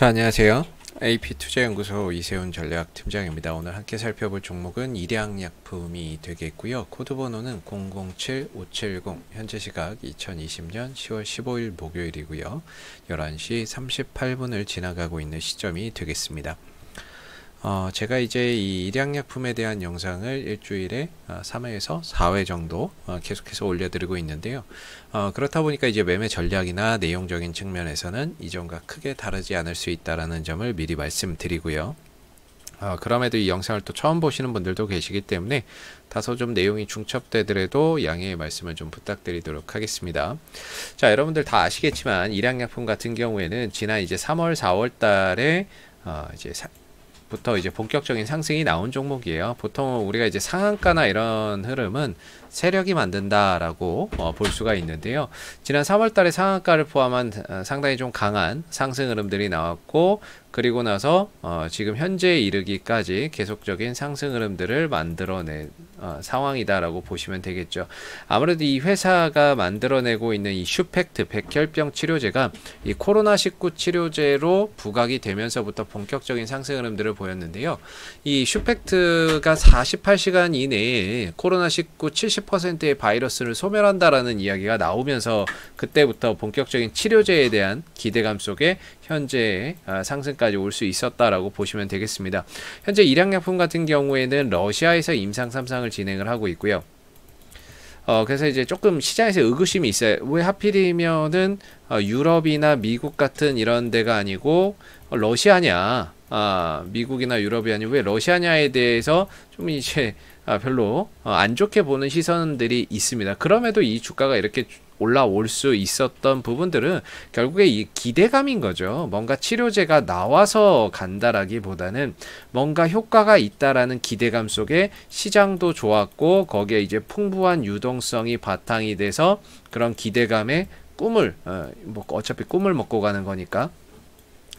자 안녕하세요. AP투자연구소 이세훈 전략팀장입니다. 오늘 함께 살펴볼 종목은 일양약품이 되겠고요. 코드 번호는 007570 현재 시각 2020년 10월 15일 목요일이고요. 11시 38분을 지나가고 있는 시점이 되겠습니다. 어, 제가 이제 이 일양약품에 대한 영상을 일주일에 3회에서 어, 4회 정도 어, 계속해서 올려드리고 있는데요. 어, 그렇다 보니까 이제 매매 전략이나 내용적인 측면에서는 이전과 크게 다르지 않을 수있다는 점을 미리 말씀드리고요. 어, 그럼에도 이 영상을 또 처음 보시는 분들도 계시기 때문에 다소 좀 내용이 중첩되더라도 양해의 말씀을 좀 부탁드리도록 하겠습니다. 자, 여러분들 다 아시겠지만 일양약품 같은 경우에는 지난 이제 3월, 4월 달에 어, 이제 부터 이제 본격적인 상승이 나온 종목이에요. 보통 우리가 이제 상한가나 이런 흐름은 세력이 만든다라고 어, 볼 수가 있는데요. 지난 3월달에 상한가를 포함한 어, 상당히 좀 강한 상승 흐름들이 나왔고 그리고 나서 어, 지금 현재에 이르기까지 계속적인 상승 흐름들을 만들어낸 어, 상황이다라고 보시면 되겠죠. 아무래도 이 회사가 만들어내고 있는 이슈팩트 백혈병 치료제가 이 코로나19 치료제로 부각이 되면서부터 본격적인 상승 흐름들을 보였는데요. 이슈팩트가 48시간 이내에 코로나19 70%의 바이러스를 소멸한다라는 이야기가 나오면서 그때부터 본격적인 치료제에 대한 기대감 속에 현재 어, 상승 상태까지 올 수 있었다라고 보시면 되겠습니다. 현재 일양약품 같은 경우에는 러시아에서 임상 3상을 진행을 하고 있고요. 어, 그래서 이제 조금 시장에서 의구심이 있어요. 왜 하필이면은 어, 유럽이나 미국 같은 이런 데가 아니고 어, 러시아냐. 아, 미국이나 유럽이 아니고 왜 러시아냐에 대해서 좀 이제 아, 별로 어, 안 좋게 보는 시선들이 있습니다. 그럼에도 이 주가가 이렇게 올라올 수 있었던 부분들은 결국에 이 기대감인 거죠. 뭔가 치료제가 나와서 간다라기보다는 뭔가 효과가 있다라는 기대감 속에 시장도 좋았고 거기에 이제 풍부한 유동성이 바탕이 돼서 그런 기대감에 꿈을 어, 뭐 어차피 꿈을 먹고 가는 거니까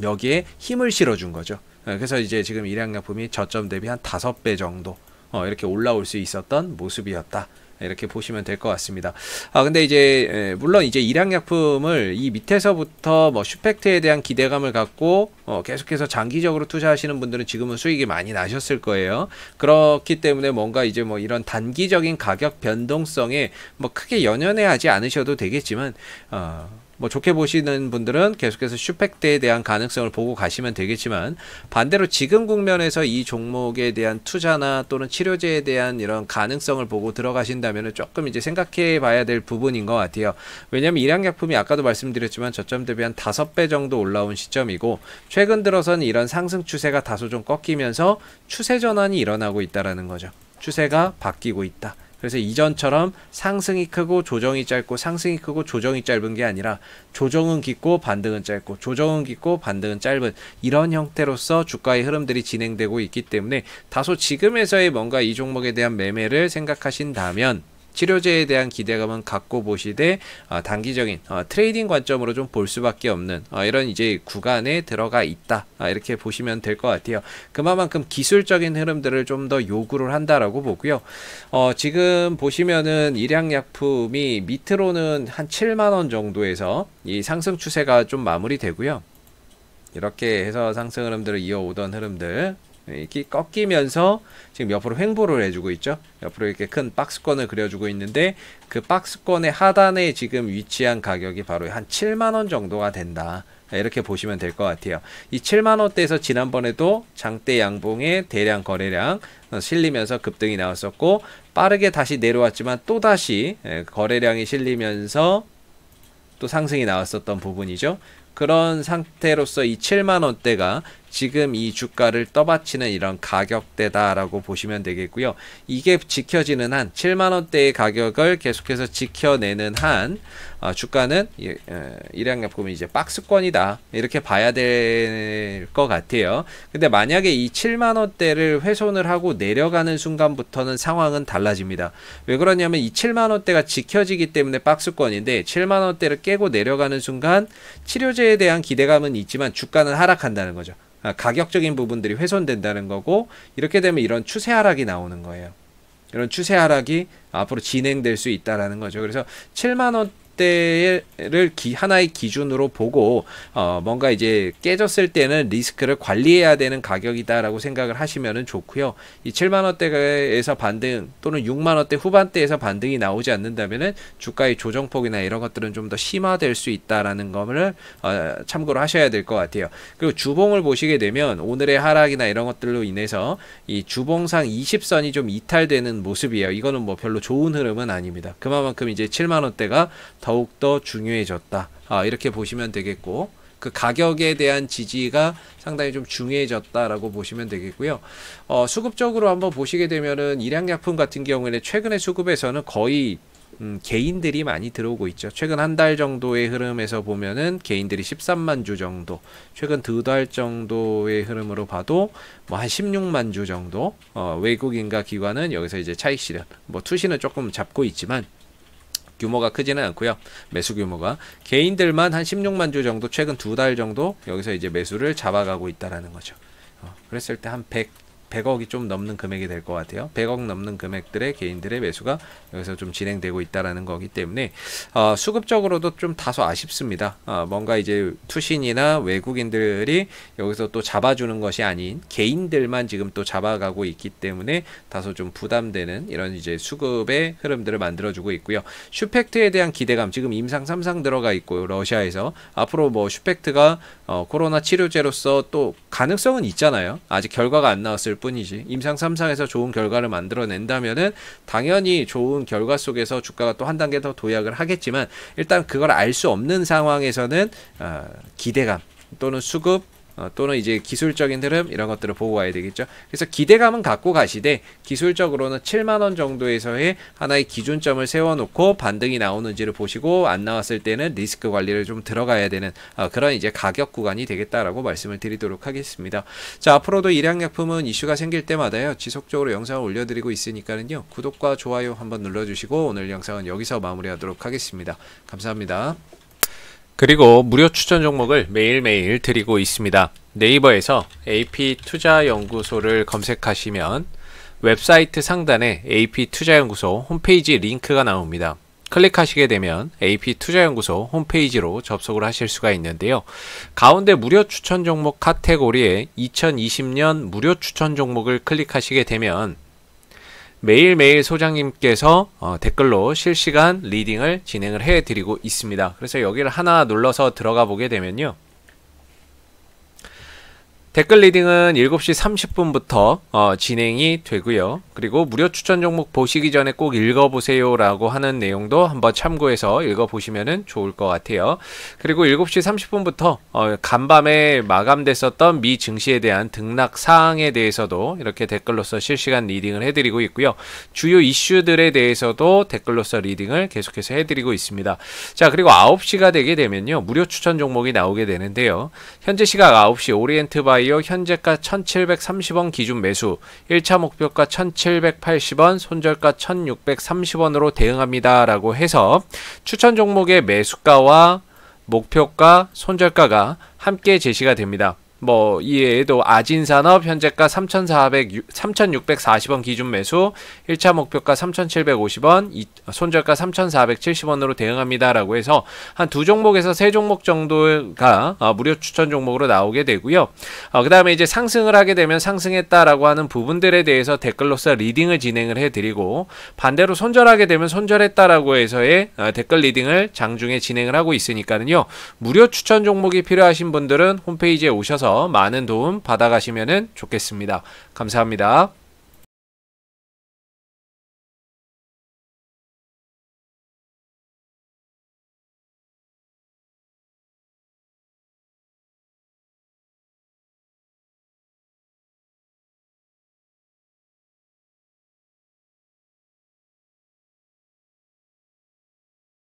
여기에 힘을 실어준 거죠. 어, 그래서 이제 지금 일양약품이 저점 대비 한 다섯 배 정도 어, 이렇게 올라올 수 있었던 모습이었다. 이렇게 보시면 될 것 같습니다. 아 근데 이제 물론 이제 일약약품을이 밑에서부터 뭐 슈펙트에 대한 기대감을 갖고 어, 계속해서 장기적으로 투자하시는 분들은 지금은 수익이 많이 나셨을 거예요. 그렇기 때문에 뭔가 이제 뭐 이런 단기적인 가격 변동성에 뭐 크게 연연해 하지 않으셔도 되겠지만 어, 뭐 좋게 보시는 분들은 계속해서 슈팩대에 대한 가능성을 보고 가시면 되겠지만 반대로 지금 국면에서 이 종목에 대한 투자나 또는 치료제에 대한 이런 가능성을 보고 들어가신다면 조금 이제 생각해 봐야 될 부분인 것 같아요. 왜냐하면 일양약품이 아까도 말씀드렸지만 저점 대비 한 다섯 배 정도 올라온 시점이고 최근 들어선 이런 상승 추세가 다소 좀 꺾이면서 추세 전환이 일어나고 있다라는 거죠. 추세가 바뀌고 있다. 그래서 이전처럼 상승이 크고 조정이 짧고 상승이 크고 조정이 짧은 게 아니라 조정은 깊고 반등은 짧고 조정은 깊고 반등은 짧은 이런 형태로서 주가의 흐름들이 진행되고 있기 때문에 다소 지금에서의 뭔가 이 종목에 대한 매매를 생각하신다면 치료제에 대한 기대감은 갖고 보시되 어, 단기적인 어, 트레이딩 관점으로 좀 볼 수밖에 없는 어, 이런 이제 구간에 들어가 있다 어, 이렇게 보시면 될 것 같아요. 그만큼 기술적인 흐름들을 좀 더 요구를 한다라고 보고요. 어, 지금 보시면은 일양약품이 밑으로는 한 7만 원 정도에서 이 상승 추세가 좀 마무리되고요. 이렇게 해서 상승 흐름들을 이어오던 흐름들 예, 이렇게 꺾이면서 지금 옆으로 횡보를 해주고 있죠. 옆으로 이렇게 큰 박스권을 그려주고 있는데 그 박스권의 하단에 지금 위치한 가격이 바로 한 7만원 정도가 된다. 예, 이렇게 보시면 될 것 같아요. 이 7만원대에서 지난번에도 장대 양봉의 대량 거래량 어, 실리면서 급등이 나왔었고 빠르게 다시 내려왔지만 또다시 예, 거래량이 실리면서 또 상승이 나왔었던 부분이죠. 그런 상태로서 이 7만원대가 지금 이 주가를 떠받치는 이런 가격대다라고 보시면 되겠고요. 이게 지켜지는 한 7만 원대의 가격을 계속해서 지켜내는 한 어, 주가는 예, 예, 일양약품이 이제 박스권이다 이렇게 봐야 될 것 같아요. 근데 만약에 이 7만 원대를 훼손을 하고 내려가는 순간부터는 상황은 달라집니다. 왜 그러냐면 이 7만 원대가 지켜지기 때문에 박스권인데 7만 원대를 깨고 내려가는 순간 치료제에 대한 기대감은 있지만 주가는 하락한다는 거죠. 아, 가격적인 부분들이 훼손된다는 거고 이렇게 되면 이런 추세 하락이 나오는 거예요. 이런 추세 하락이 앞으로 진행될 수 있다라는 거죠. 그래서 7만 원 때를 기, 하나의 기준으로 보고 어, 뭔가 이제 깨졌을 때는 리스크를 관리해야 되는 가격이다라고 생각을 하시면 좋고요. 이 7만 원대에서 반등 또는 6만 원대 후반대에서 반등이 나오지 않는다면은 주가의 조정폭이나 이런 것들은 좀 더 심화될 수 있다라는 것을 어, 참고로 하셔야 될 것 같아요. 그리고 주봉을 보시게 되면 오늘의 하락이나 이런 것들로 인해서 이 주봉상 20선이 좀 이탈되는 모습이에요. 이거는 뭐 별로 좋은 흐름은 아닙니다. 그만큼 이제 7만 원대가 더욱더 중요해졌다. 아, 이렇게 보시면 되겠고 그 가격에 대한 지지가 상당히 좀 중요해졌다라고 보시면 되겠고요. 어, 수급적으로 한번 보시게 되면은 일양약품 같은 경우에는 최근의 수급에서는 거의 음, 개인들이 많이 들어오고 있죠. 최근 한 달 정도의 흐름에서 보면은 개인들이 13만 주 정도, 최근 두 달 정도의 흐름으로 봐도 뭐 한 16만 주 정도, 어, 외국인과 기관은 여기서 이제 차익 실현, 뭐 투신은 조금 잡고 있지만, 규모가 크지는 않고요. 매수 규모가 개인들만 한 16만 주 정도 최근 두 달 정도 여기서 이제 매수를 잡아가고 있다라는 거죠. 어, 그랬을 때한100 100억이 좀 넘는 금액이 될 것 같아요. 100억 넘는 금액들의 개인들의 매수가 여기서 좀 진행되고 있다라는 거기 때문에 어, 수급적으로도 좀 다소 아쉽습니다. 어, 뭔가 이제 투신이나 외국인들이 여기서 또 잡아주는 것이 아닌 개인들만 지금 또 잡아가고 있기 때문에 다소 좀 부담되는 이런 이제 수급의 흐름들을 만들어주고 있고요. 슈펙트에 대한 기대감 지금 임상 3상 들어가 있고 러시아에서 앞으로 뭐 슈펙트가 어, 코로나 치료제로서 또 가능성은 있잖아요. 아직 결과가 안 나왔을 뿐이지. 임상 3상에서 좋은 결과를 만들어낸다면은 당연히 좋은 결과 속에서 주가가 또 한 단계 더 도약을 하겠지만 일단 그걸 알 수 없는 상황에서는 어, 기대감 또는 수급 어, 또는 이제 기술적인 흐름 이런 것들을 보고 가야 되겠죠. 그래서 기대감은 갖고 가시되 기술적으로는 7만 원 정도에서의 하나의 기준점을 세워놓고 반등이 나오는지를 보시고 안 나왔을 때는 리스크 관리를 좀 들어가야 되는 어, 그런 이제 가격 구간이 되겠다라고 말씀을 드리도록 하겠습니다. 자 앞으로도 일양약품은 이슈가 생길 때마다요 지속적으로 영상을 올려드리고 있으니까는요 구독과 좋아요 한번 눌러주시고 오늘 영상은 여기서 마무리하도록 하겠습니다. 감사합니다. 그리고 무료 추천 종목을 매일매일 드리고 있습니다. 네이버에서 AP투자연구소를 검색하시면 웹사이트 상단에 AP투자연구소 홈페이지 링크가 나옵니다. 클릭하시게 되면 AP투자연구소 홈페이지로 접속을 하실 수가 있는데요. 가운데 무료 추천 종목 카테고리에 2020년 무료 추천 종목을 클릭하시게 되면 매일매일 소장님께서 어, 댓글로 실시간 리딩을 진행을 해드리고 있습니다. 그래서 여기를 하나 눌러서 들어가 보게 되면요. 댓글 리딩은 7시 30분부터 어, 진행이 되고요. 그리고 무료 추천 종목 보시기 전에 꼭 읽어보세요 라고 하는 내용도 한번 참고해서 읽어보시면 좋을 것 같아요. 그리고 7시 30분부터 어, 간밤에 마감됐었던 미 증시에 대한 등락 사항에 대해서도 이렇게 댓글로서 실시간 리딩을 해드리고 있고요. 주요 이슈들에 대해서도 댓글로서 리딩을 계속해서 해드리고 있습니다. 자 그리고 9시가 되게 되면요. 무료 추천 종목이 나오게 되는데요. 현재 시각 9시 오리엔트 바이 이어 현재가 1730원 기준 매수, 1차 목표가 1780원, 손절가 1630원으로 대응합니다. 라고 해서 추천 종목의 매수가와 목표가, 손절가가 함께 제시가 됩니다. 뭐 이외에도 아진산업 현재가 3,400 3,640원 기준 매수, 1차 목표가 3,750원, 손절가 3,470원으로 대응합니다라고 해서 한 두 종목에서 세 종목 정도가 어, 무료 추천 종목으로 나오게 되고요. 어, 그다음에 이제 상승을 하게 되면 상승했다라고 하는 부분들에 대해서 댓글로서 리딩을 진행을 해드리고 반대로 손절하게 되면 손절했다라고 해서의 어, 댓글 리딩을 장중에 진행을 하고 있으니까는요. 무료 추천 종목이 필요하신 분들은 홈페이지에 오셔서 많은 도움 받아가시면 좋겠습니다. 감사합니다.